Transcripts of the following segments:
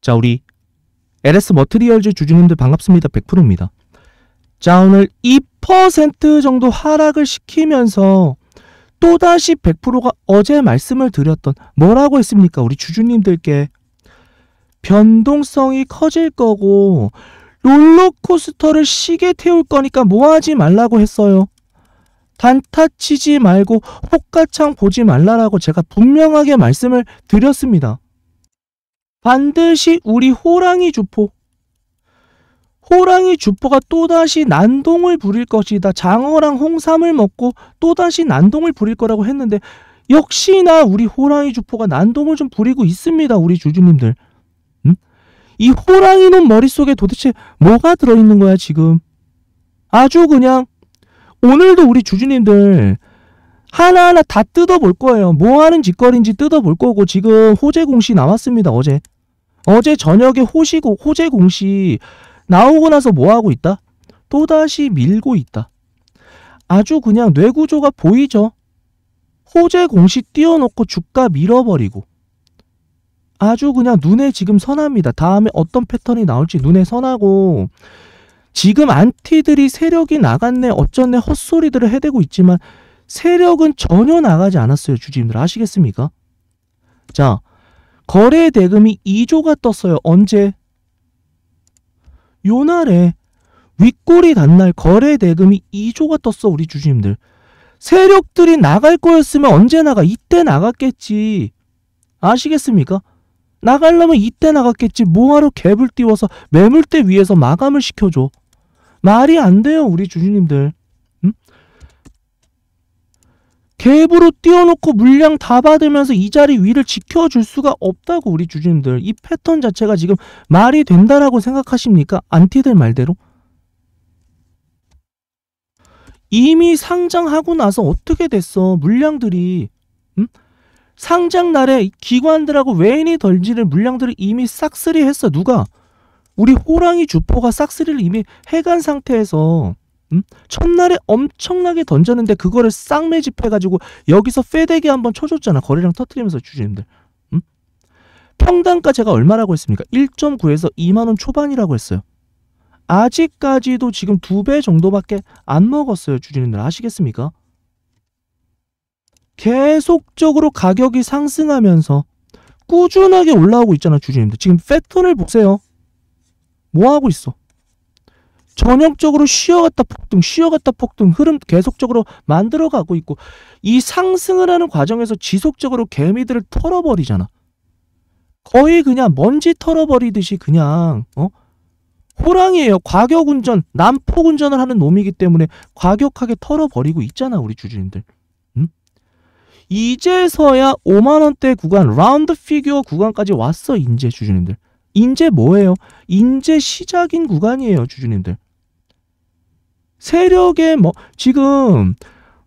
자, 우리 LS 머트리얼즈 주주님들 반갑습니다. 100%입니다. 자, 오늘 2% 정도 하락을 시키면서 또다시 100%가 어제 말씀을 드렸던 뭐라고 했습니까? 우리 주주님들께 변동성이 커질 거고 롤러코스터를 시계 태울 거니까 뭐 하지 말라고 했어요. 단타 치지 말고 호가창 보지 말라라고 제가 분명하게 말씀을 드렸습니다. 반드시 우리 호랑이 주포 호랑이 주포가 또다시 난동을 부릴 것이다. 장어랑 홍삼을 먹고 또다시 난동을 부릴 거라고 했는데 역시나 우리 호랑이 주포가 난동을 좀 부리고 있습니다. 우리 주주님들. 음? 이 호랑이는 머릿속에 도대체 뭐가 들어있는 거야 지금? 아주 그냥 오늘도 우리 주주님들 하나하나 다 뜯어볼 거예요. 뭐 하는 짓거리인지 뜯어볼 거고 지금 호재공시 나왔습니다. 어제. 어제 저녁에 호시 고 호재 공시 나오고 나서 뭐 하고 있다? 또다시 밀고 있다. 아주 그냥 뇌구조가 보이죠. 호재 공시 띄워놓고 주가 밀어버리고 아주 그냥 눈에 지금 선합니다. 다음에 어떤 패턴이 나올지 눈에 선하고 지금 안티들이 세력이 나갔네 어쩌네 헛소리들을 해대고 있지만 세력은 전혀 나가지 않았어요. 주주님들 아시겠습니까? 자 거래 대금이 2조가 떴어요. 언제? 요 날에 윗골이 간날 거래 대금이 2조가 떴어 우리 주주님들. 세력들이 나갈 거였으면 언제 나가? 이때 나갔겠지. 아시겠습니까? 나가려면 이때 나갔겠지. 뭐하러 갭을 띄워서 매물대 위에서 마감을 시켜줘. 말이 안 돼요 우리 주주님들. 갭으로 띄워놓고 물량 다 받으면서 이 자리 위를 지켜줄 수가 없다고 우리 주주님들 이 패턴 자체가 지금 말이 된다라고 생각하십니까? 안티들 말대로 이미 상장하고 나서 어떻게 됐어 물량들이 응? 상장 날에 기관들하고 웬이 던지는 물량들을 이미 싹쓸이 했어 누가 우리 호랑이 주포가 싹쓸이를 이미 해간 상태에서 음? 첫날에 엄청나게 던졌는데 그거를 쌍매집해가지고 여기서 페덱이 한번 쳐줬잖아. 거래량 터트리면서 주주님들. 음? 평당가 제가 얼마라고 했습니까? 1.9에서 2만원 초반이라고 했어요. 아직까지도 지금 두 배 정도밖에 안 먹었어요. 주주님들 아시겠습니까? 계속적으로 가격이 상승하면서 꾸준하게 올라오고 있잖아. 주주님들. 지금 패턴을 보세요. 뭐하고 있어? 전형적으로 쉬어갔다 폭등 쉬어갔다 폭등 흐름 계속적으로 만들어가고 있고 이 상승을 하는 과정에서 지속적으로 개미들을 털어버리잖아 거의 그냥 먼지 털어버리듯이 그냥 어 호랑이에요 과격운전 난폭운전을 하는 놈이기 때문에 과격하게 털어버리고 있잖아 우리 주주님들 이제서야 5만원대 구간 라운드 피규어 구간까지 왔어 인제 주주님들 인제 뭐예요? 인제 시작인 구간이에요, 주주님들. 세력의 뭐 지금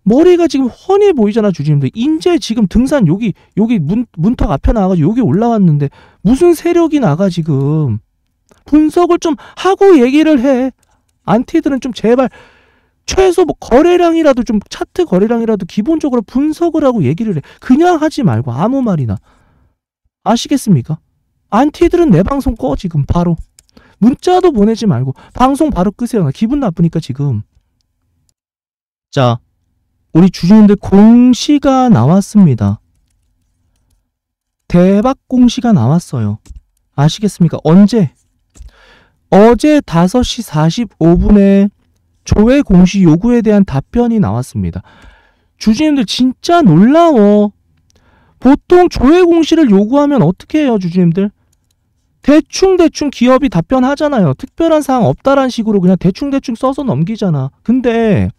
머리가 지금 훤히 보이잖아 주주님들 인제 지금 등산 여기 여기 문, 문턱 앞에 나와가지고 여기 올라왔는데 무슨 세력이 나가 지금 분석을 좀 하고 얘기를 해 안티들은 좀 제발 최소 뭐 거래량이라도 좀 차트 거래량이라도 기본적으로 분석을 하고 얘기를 해 그냥 하지 말고 아무 말이나 아시겠습니까 안티들은 내 방송 꺼 지금 바로 문자도 보내지 말고 방송 바로 끄세요. 나 기분 나쁘니까 지금. 자, 우리 주주님들 공시가 나왔습니다. 대박 공시가 나왔어요. 아시겠습니까? 언제? 어제 5시 45분에 조회 공시 요구에 대한 답변이 나왔습니다. 주주님들 진짜 놀라워. 보통 조회 공시를 요구하면 어떻게 해요, 주주님들? 대충대충 기업이 답변하잖아요. 특별한 사항 없다란 식으로 그냥 대충대충 써서 넘기잖아. 근데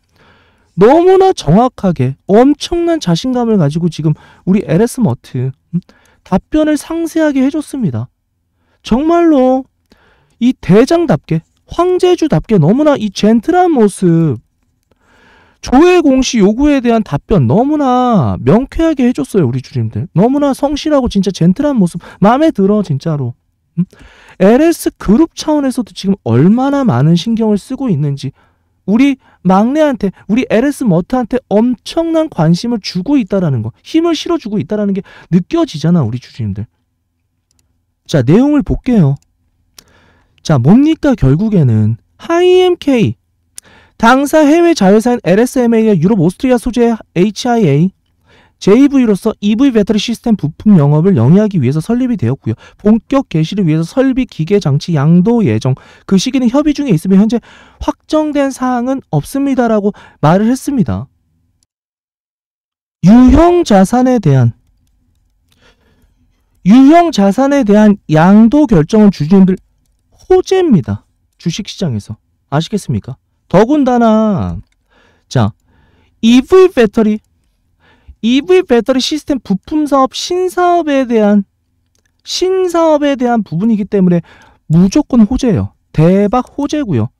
너무나 정확하게 엄청난 자신감을 가지고 지금 우리 LS머트 음? 답변을 상세하게 해줬습니다. 정말로 이 대장답게 황제주답게 너무나 이 젠틀한 모습 조회 공시 요구에 대한 답변 너무나 명쾌하게 해줬어요 우리 주님들 너무나 성실하고 진짜 젠틀한 모습 마음에 들어 진짜로 LS 음? 그룹 차원에서도 지금 얼마나 많은 신경을 쓰고 있는지 우리 막내한테 우리 LS 머트한테 엄청난 관심을 주고 있다라는 거 힘을 실어주고 있다라는 게 느껴지잖아 우리 주주님들 자 내용을 볼게요 자 뭡니까 결국에는 하이엠케 당사 해외 자회사인 LSMA의 유럽 오스트리아 소재 HIA JV로서 EV 배터리 시스템 부품 영업을 영위하기 위해서 설립이 되었고요. 본격 개시를 위해서 설비 기계 장치 양도 예정 그 시기는 협의 중에 있으며 현재 확정된 사항은 없습니다라고 말을 했습니다. 유형 자산에 대한 유형 자산에 대한 양도 결정은 주주님들 호재입니다. 주식시장에서 아시겠습니까? 더군다나 자 EV 배터리 EV 배터리 시스템 부품 사업 신사업에 대한 신사업에 대한 부분이기 때문에 무조건 호재예요. 대박 호재고요.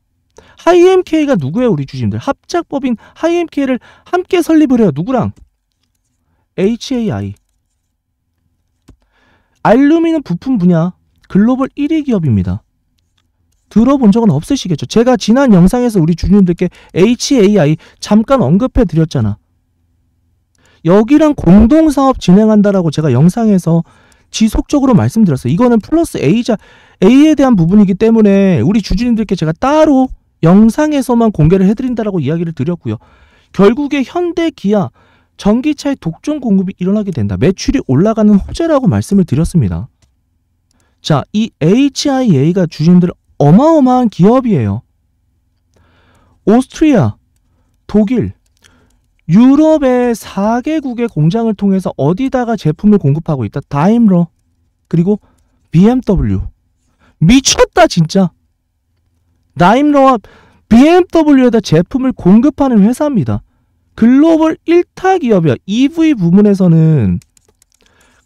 하이엠케이가 누구예요 우리 주주님들 합작법인 하이엠케이를 함께 설립을 해요 누구랑 HAI 알루미늄 부품 분야 글로벌 1위 기업입니다 들어본 적은 없으시겠죠 제가 지난 영상에서 우리 주주님들께 HAI 잠깐 언급해 드렸잖아 여기랑 공동 사업 진행한다라고 제가 영상에서 지속적으로 말씀드렸어요. 이거는 플러스 A자 A에 대한 부분이기 때문에 우리 주주님들께 제가 따로 영상에서만 공개를 해드린다라고 이야기를 드렸고요. 결국에 현대 기아 전기차의 독점 공급이 일어나게 된다. 매출이 올라가는 호재라고 말씀을 드렸습니다. 자, 이 HIA가 주주님들 어마어마한 기업이에요. 오스트리아, 독일, 유럽의 4개국의 공장을 통해서 어디다가 제품을 공급하고 있다. 다임러 그리고 BMW 미쳤다 진짜. 다임러와 BMW에다 제품을 공급하는 회사입니다. 글로벌 1타 기업이야. EV 부문에서는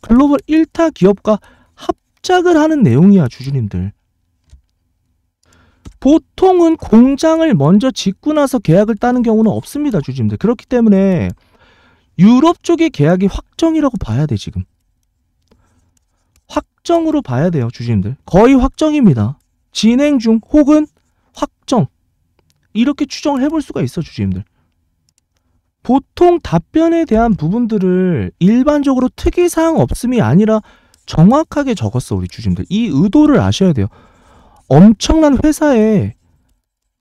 글로벌 1타 기업과 합작을 하는 내용이야 주주님들. 보통은 공장을 먼저 짓고 나서 계약을 따는 경우는 없습니다. 주주님들. 그렇기 때문에 유럽 쪽의 계약이 확정이라고 봐야 돼 지금. 확정으로 봐야 돼요. 주주님들. 거의 확정입니다. 진행 중 혹은 확정. 이렇게 추정을 해볼 수가 있어 주주님들. 보통 답변에 대한 부분들을 일반적으로 특이사항 없음이 아니라 정확하게 적었어 우리 주주님들. 이 의도를 아셔야 돼요. 엄청난 회사의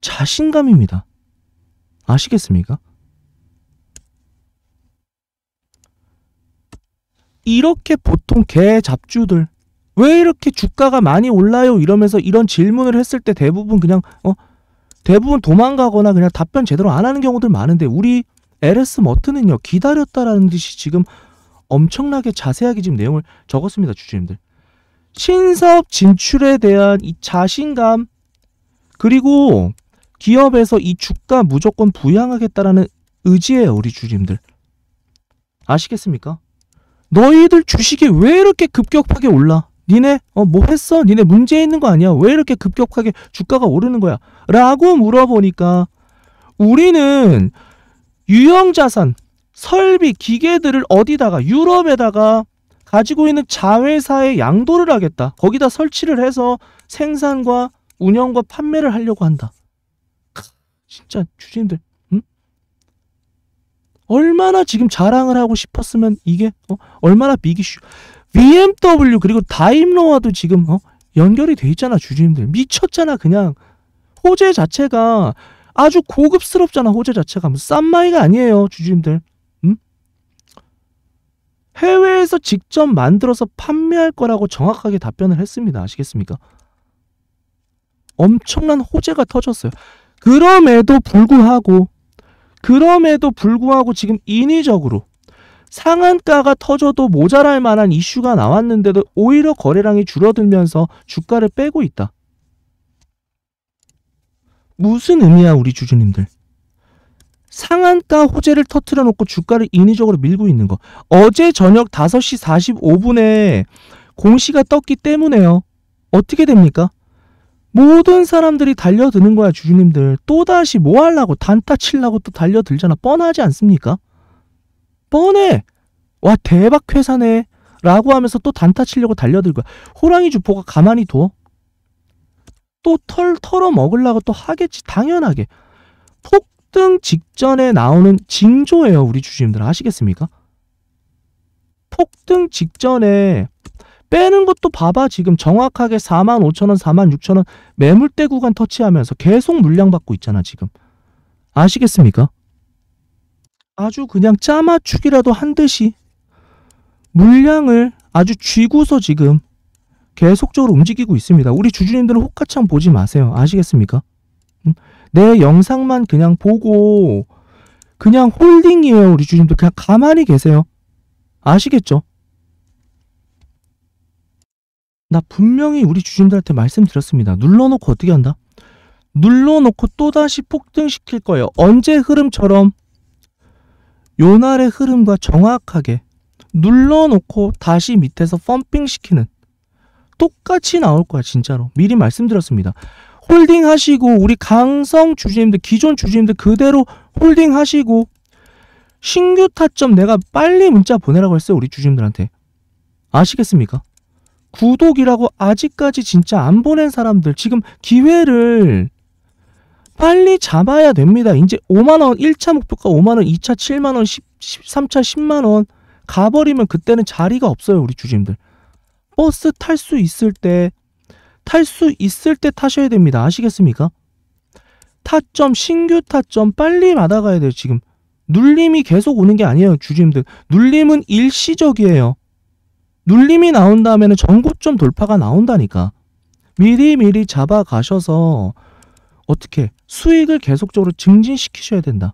자신감입니다. 아시겠습니까? 이렇게 보통 개 잡주들 왜 이렇게 주가가 많이 올라요 이러면서 이런 질문을 했을 때 대부분 그냥 어 대부분 도망가거나 그냥 답변 제대로 안 하는 경우들 많은데 우리 LS 머트는요 기다렸다라는 듯이 지금 엄청나게 자세하게 지금 내용을 적었습니다 주주님들 신사업 진출에 대한 이 자신감 그리고 기업에서 이 주가 무조건 부양하겠다라는 의지예요 우리 주주님들 아시겠습니까? 너희들 주식이 왜 이렇게 급격하게 올라? 니네 어, 뭐 했어? 니네 문제 있는 거 아니야? 왜 이렇게 급격하게 주가가 오르는 거야? 라고 물어보니까 우리는 유형 자산, 설비, 기계들을 어디다가 유럽에다가 가지고 있는 자회사의 양도를 하겠다. 거기다 설치를 해서 생산과 운영과 판매를 하려고 한다. 진짜 주주님들 음? 얼마나 지금 자랑을 하고 싶었으면 이게 어? 얼마나 비기슈 BMW 그리고 다임러와도 지금 어? 연결이 돼 있잖아 주주님들 미쳤잖아 그냥 호재 자체가 아주 고급스럽잖아 호재 자체가 뭐 싼마이가 아니에요 주주님들 해외에서 직접 만들어서 판매할 거라고 정확하게 답변을 했습니다. 아시겠습니까? 엄청난 호재가 터졌어요. 그럼에도 불구하고 그럼에도 불구하고 지금 인위적으로 상한가가 터져도 모자랄 만한 이슈가 나왔는데도 오히려 거래량이 줄어들면서 주가를 빼고 있다. 무슨 의미야 우리 주주님들? 상한가 호재를 터트려 놓고 주가를 인위적으로 밀고 있는 거. 어제 저녁 5시 45분에 공시가 떴기 때문에요. 어떻게 됩니까? 모든 사람들이 달려드는 거야, 주주님들. 또다시 뭐 하려고 단타 칠라고 또 달려들잖아. 뻔하지 않습니까? 뻔해. 와, 대박 회사네. 라고 하면서 또 단타 치려고 달려들 거야. 호랑이 주포가 가만히 둬. 또 털 털어 먹으려고 또 하겠지. 당연하게. 폭 폭등 직전에 나오는 징조예요. 우리 주주님들 아시겠습니까? 폭등 직전에 빼는 것도 봐봐 지금 정확하게 4 5 0 0 0원4 6 0 0 0원 매물대 구간 터치하면서 계속 물량 받고 있잖아 지금 아시겠습니까? 아주 그냥 짜맞추기라도 한 듯이 물량을 아주 쥐고서 지금 계속적으로 움직이고 있습니다 우리 주주님들은 호가창 보지 마세요 아시겠습니까? 내 영상만 그냥 보고 그냥 홀딩이에요. 우리 주님도 그냥 가만히 계세요. 아시겠죠? 나 분명히 우리 주님들한테 말씀드렸습니다. 눌러놓고 어떻게 한다? 눌러놓고 또다시 폭등시킬 거예요. 언제 흐름처럼 요날의 흐름과 정확하게 눌러놓고 다시 밑에서 펌핑 시키는 똑같이 나올 거야 진짜로 미리 말씀드렸습니다. 홀딩 하시고 우리 강성 주주님들 기존 주주님들 그대로 홀딩 하시고 신규 타점 내가 빨리 문자 보내라고 했어요 우리 주주님들한테 아시겠습니까? 구독이라고 아직까지 진짜 안 보낸 사람들 지금 기회를 빨리 잡아야 됩니다. 이제 5만원 1차 목표가 5만원 2차 7만원 1 3차 10만원 가버리면 그때는 자리가 없어요 우리 주주님들 버스 탈 수 있을 때 탈수 있을 때 타셔야 됩니다. 아시겠습니까? 타점, 신규 타점 빨리 받아가야 돼요. 지금 눌림이 계속 오는 게 아니에요. 주주님들. 눌림은 일시적이에요. 눌림이 나온 다음에는 전고점 돌파가 나온다니까. 미리 미리 잡아가셔서 어떻게 수익을 계속적으로 증진시키셔야 된다.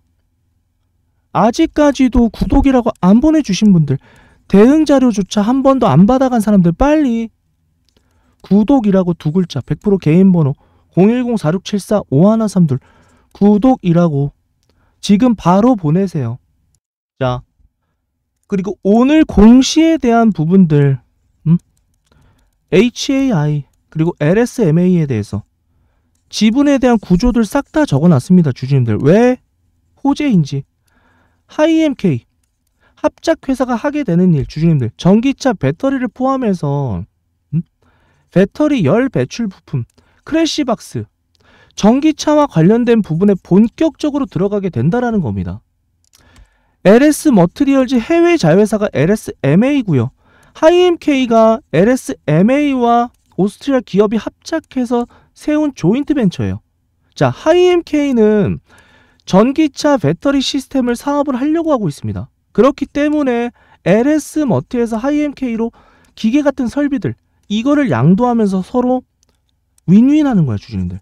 아직까지도 구독이라고 안 보내주신 분들, 대응 자료조차 한 번도 안 받아간 사람들 빨리 구독이라고 두 글자 100% 개인 번호 010-4674-5132 구독이라고 지금 바로 보내세요. 자 그리고 오늘 공시에 대한 부분들 음? HAI 그리고 LSMA에 대해서 지분에 대한 구조들 싹 다 적어놨습니다. 주주님들 왜 호재인지 하이엠케 합작회사가 하게 되는 일 주주님들 전기차 배터리를 포함해서 배터리 열 배출 부품, 크래시박스, 전기차와 관련된 부분에 본격적으로 들어가게 된다라는 겁니다. LS 머트리얼즈 해외 자회사가 LSMA고요. 하이엠K가 LSMA와 오스트리아 기업이 합작해서 세운 조인트 벤처예요. 자, 하이엠K는 전기차 배터리 시스템을 사업을 하려고 하고 있습니다. 그렇기 때문에 LS 머트에서 하이엠K로 기계 같은 설비들, 이거를 양도하면서 서로 윈윈하는 거야 주주님들.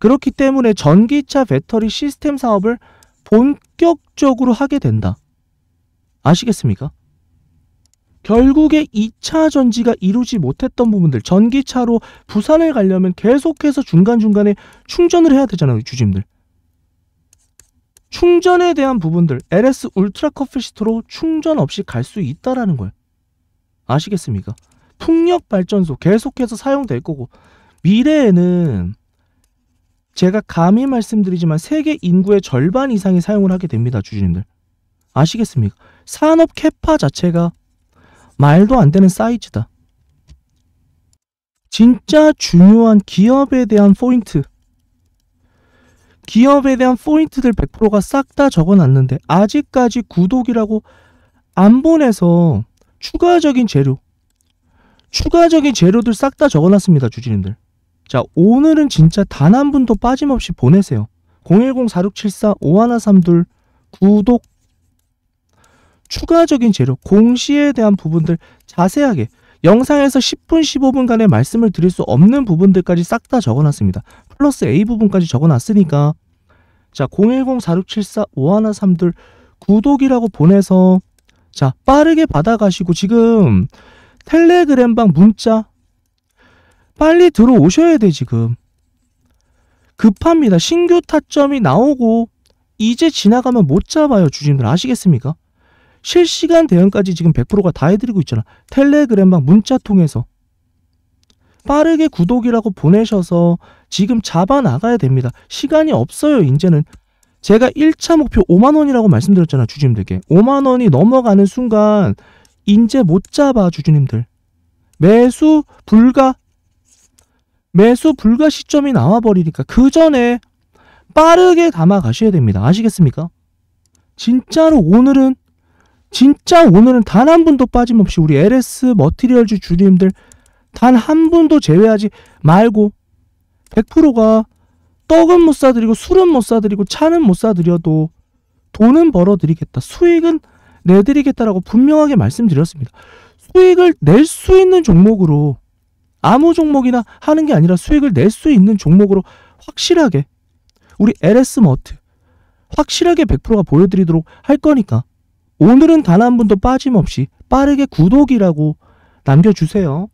그렇기 때문에 전기차 배터리 시스템 사업을 본격적으로 하게 된다. 아시겠습니까? 결국에 2차 전지가 이루지 못했던 부분들 전기차로 부산을 가려면 계속해서 중간중간에 충전을 해야 되잖아요 주주님들 충전에 대한 부분들 LS 울트라 커피시트로 충전 없이 갈 수 있다라는 거예요 아시겠습니까? 풍력 발전소 계속해서 사용될 거고 미래에는 제가 감히 말씀드리지만 세계 인구의 절반 이상이 사용을 하게 됩니다, 주주님들. 아시겠습니까? 산업 캐파 자체가 말도 안 되는 사이즈다. 진짜 중요한 기업에 대한 포인트. 기업에 대한 포인트들 100%가 싹 다 적어 놨는데 아직까지 구독이라고 안 보내서 추가적인 재료 추가적인 재료들 싹 다 적어놨습니다 주진님들자 오늘은 진짜 단 한 분도 빠짐없이 보내세요 010-4674-5132 구독 추가적인 재료 공시에 대한 부분들 자세하게 영상에서 10분 15분간의 말씀을 드릴 수 없는 부분들까지 싹 다 적어놨습니다 플러스 A 부분까지 적어놨으니까 자010-4674-5132 구독이라고 보내서 자 빠르게 받아가시고 지금 텔레그램방 문자 빨리 들어오셔야 돼 지금 급합니다 신규 타점이 나오고 이제 지나가면 못 잡아요 주주님들 아시겠습니까 실시간 대응까지 지금 100%가 다 해드리고 있잖아 텔레그램방 문자 통해서 빠르게 구독이라고 보내셔서 지금 잡아 나가야 됩니다 시간이 없어요 이제는 제가 1차 목표 5만원이라고 말씀드렸잖아 주주님들께 5만원이 넘어가는 순간 인제 못 잡아 주주님들. 매수 불가 매수 불가 시점이 나와 버리니까 그 전에 빠르게 담아 가셔야 됩니다. 아시겠습니까? 진짜로 오늘은 진짜 오늘은 단 한 분도 빠짐없이 우리 LS 머티리얼주 주님들 단 한 분도 제외하지 말고 100%가 떡은 못 사드리고 술은 못 사드리고 차는 못 사드려도 돈은 벌어드리겠다. 수익은 내드리겠다라고 분명하게 말씀드렸습니다. 수익을 낼 수 있는 종목으로 아무 종목이나 하는 게 아니라 수익을 낼 수 있는 종목으로 확실하게 우리 LS머트 확실하게 100%가 보여드리도록 할 거니까 오늘은 단 한 분도 빠짐없이 빠르게 구독이라고 남겨주세요.